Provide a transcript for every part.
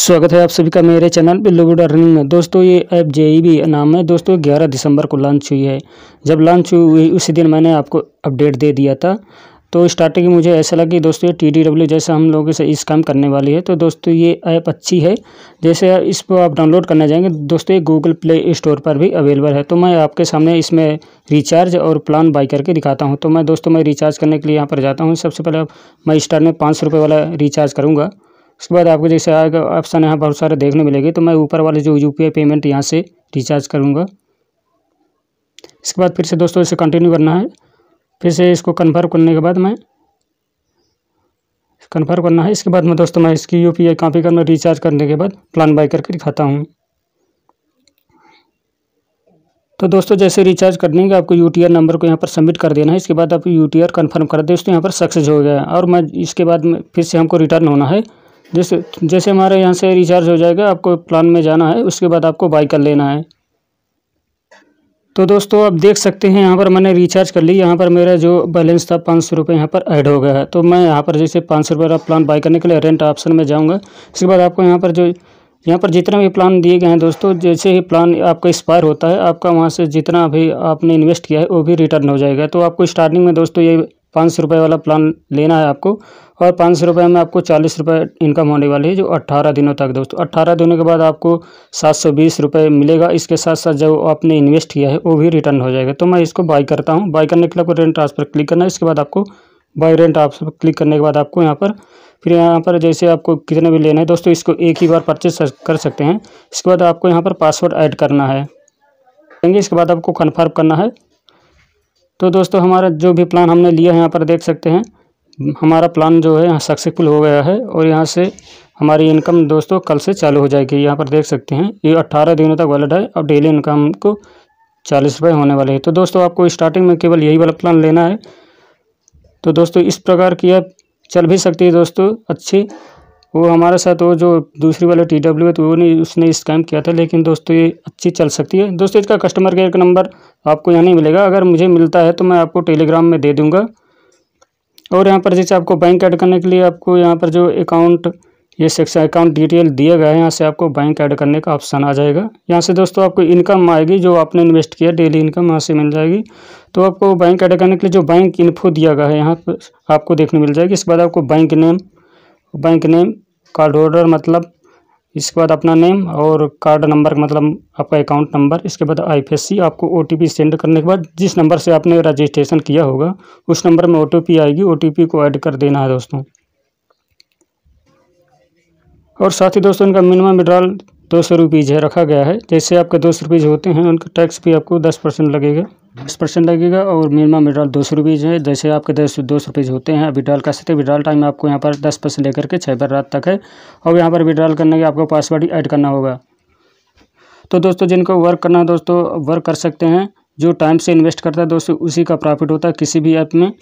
स्वागत है आप सभी का मेरे चैनल गुड अर्निंग में दोस्तों ये ऐप बी नाम है दोस्तों ग्यारह दिसंबर को लॉन्च हुई है जब लॉन्च हुई उसी दिन मैंने आपको अपडेट दे दिया था तो स्टार्टिंग में मुझे ऐसा लगा कि दोस्तों ये टी डी डब्ल्यू जैसा हम लोगों से इस काम करने वाली है तो दोस्तों ये ऐप अच्छी है जैसे इसको आप डाउनलोड करने जाएंगे दोस्तों ये गूगल प्ले स्टोर पर भी अवेलेबल है तो मैं आपके सामने इसमें रिचार्ज और प्लान बाय करके दिखाता हूँ तो मैं दोस्तों मैं रिचार्ज करने के लिए यहाँ पर जाता हूँ सबसे पहले मैं स्टार में पाँच वाला रिचार्ज करूँगा उसके बाद आपको जैसे आएगा ऑप्शन यहाँ बहुत सारे देखने मिलेंगे तो मैं ऊपर वाले जो यू पेमेंट यहाँ से रिचार्ज करूँगा इसके बाद फिर से दोस्तों इसे कंटिन्यू करना है फिर से इसको कन्फर्म करने के बाद मैं कन्फर्म करना है इसके बाद मैं दोस्तों मैं इसकी यू पी आई कॉपी करना मैं रिचार्ज करने के बाद प्लान बाई करके दिखाता हूँ तो दोस्तों जैसे रिचार्ज कर देंगे आपको यू टी नंबर को यहाँ पर सबमिट कर देना है इसके बाद आप यू टी आर कन्फर्म कर दें दोस्तों यहाँ पर सक्सेस हो गया और मैं इसके बाद फिर से हमको रिटर्न होना है जैसे जैसे हमारे यहाँ से रिचार्ज हो जाएगा आपको प्लान में जाना है उसके बाद आपको बाई कर लेना है तो दोस्तों आप देख सकते हैं यहाँ पर मैंने रिचार्ज कर ली यहाँ पर मेरा जो बैलेंस था पाँच सौ रुपये यहाँ पर ऐड हो गया है तो मैं यहाँ पर जैसे पाँच सौ रुपये का प्लान बाई करने के लिए रेंट ऑप्शन में जाऊँगा इसके बाद आपको यहाँ पर जो यहाँ पर जितना भी प्लान दिए गए हैं दोस्तों जैसे ही प्लान आपका एक्सपायर होता है आपका वहाँ से जितना भी आपने इन्वेस्ट किया है वो भी रिटर्न हो जाएगा तो आपको स्टार्टिंग में दोस्तों ये पाँच सौ रुपये वाला प्लान लेना है आपको और पाँच सौ रुपये में आपको चालीस रुपये इनकम होने वाली है जो अट्ठारह दिनों तक दोस्तों अट्ठारह दिनों के बाद आपको सात सौ बीस रुपये मिलेगा इसके साथ साथ जो आपने इन्वेस्ट किया है वो भी रिटर्न हो जाएगा तो मैं इसको बाई करता हूँ बाई करने के लिए आपको रेंट ट्रांसफर क्लिक करना है इसके बाद आपको बाई रेंट ऑप्शन क्लिक करने के बाद आपको यहाँ पर फिर यहाँ पर जैसे आपको कितने भी लेना है दोस्तों इसको एक ही बार परचेस कर सकते हैं इसके बाद आपको यहाँ पर पासवर्ड ऐड करना है इसके बाद आपको कन्फर्म करना है तो दोस्तों हमारा जो भी प्लान हमने लिया है यहाँ पर देख सकते हैं हमारा प्लान जो है यहाँ सक्सेसफुल हो गया है और यहाँ से हमारी इनकम दोस्तों कल से चालू हो जाएगी यहाँ पर देख सकते हैं ये अट्ठारह दिनों तक वैलड है और डेली इनकम को चालीस रुपये होने वाले हैं तो दोस्तों आपको स्टार्टिंग में केवल यही वाला प्लान लेना है तो दोस्तों इस प्रकार की आप चल भी सकती है दोस्तों अच्छी वो हमारे साथ वो जो दूसरी वाला टी डब्ल्यू है तो वो नहीं उसने स्कैम किया था लेकिन दोस्तों ये अच्छी चल सकती है दोस्तों इसका कस्टमर केयर का नंबर आपको यहाँ नहीं मिलेगा अगर मुझे मिलता है तो मैं आपको टेलीग्राम में दे दूँगा और यहाँ पर जैसे आपको बैंक ऐड करने के लिए आपको यहाँ पर जो अकाउंट ये सेक्शन अकाउंट डिटेल दिया गया है यहाँ से आपको बैंक ऐड करने का ऑप्शन आ जाएगा यहाँ से दोस्तों आपको इनकम आएगी जो आपने इन्वेस्ट किया डेली इनकम यहाँ से मिल जाएगी तो आपको बैंक ऐड करने के लिए जो बैंक इन्फो दिया गया है यहाँ पर आपको देखने मिल जाएगी इसके बाद आपको bank name bank name card holder मतलब इसके बाद अपना नेम और कार्ड नंबर मतलब आपका अकाउंट नंबर इसके बाद आईएफएससी आपको ओटीपी सेंड करने के बाद जिस नंबर से आपने रजिस्ट्रेशन किया होगा उस नंबर में ओटीपी आएगी ओटीपी को ऐड कर देना है दोस्तों और साथ ही दोस्तों इनका मिनिमम विड्रॉल दो सौ रुपीज़ है रखा गया है जैसे आपके दो सौ रुपीज़ होते हैं उनका टैक्स भी आपको दस परसेंट लगेगा बीस परसेंट लगेगा और मिनिमम विड्रॉल दो सौ रुपीज़ है जैसे आपके दस दो सौ रुपीज़ होते हैं विड्रॉल कर सकते हैं विड्रॉल टाइम आपको यहाँ पर दस परसेंट लेकर के छः बजे रात तक है और यहाँ पर विड्रॉल करने के आपको पासवर्ड ऐड करना होगा तो दोस्तों जिनको वर्क करना है दोस्तों वर्क कर सकते हैं जो टाइम से इन्वेस्ट करता है दोस्तों उसी का प्रॉफिट होता है किसी भी ऐप में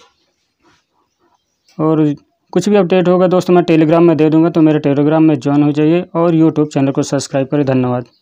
और कुछ भी अपडेट होगा दोस्तों मैं टेलीग्राम में दे दूंगा तो मेरे टेलीग्राम में ज्वाइन हो जाइए और यूट्यूब चैनल को सब्सक्राइब करें धन्यवाद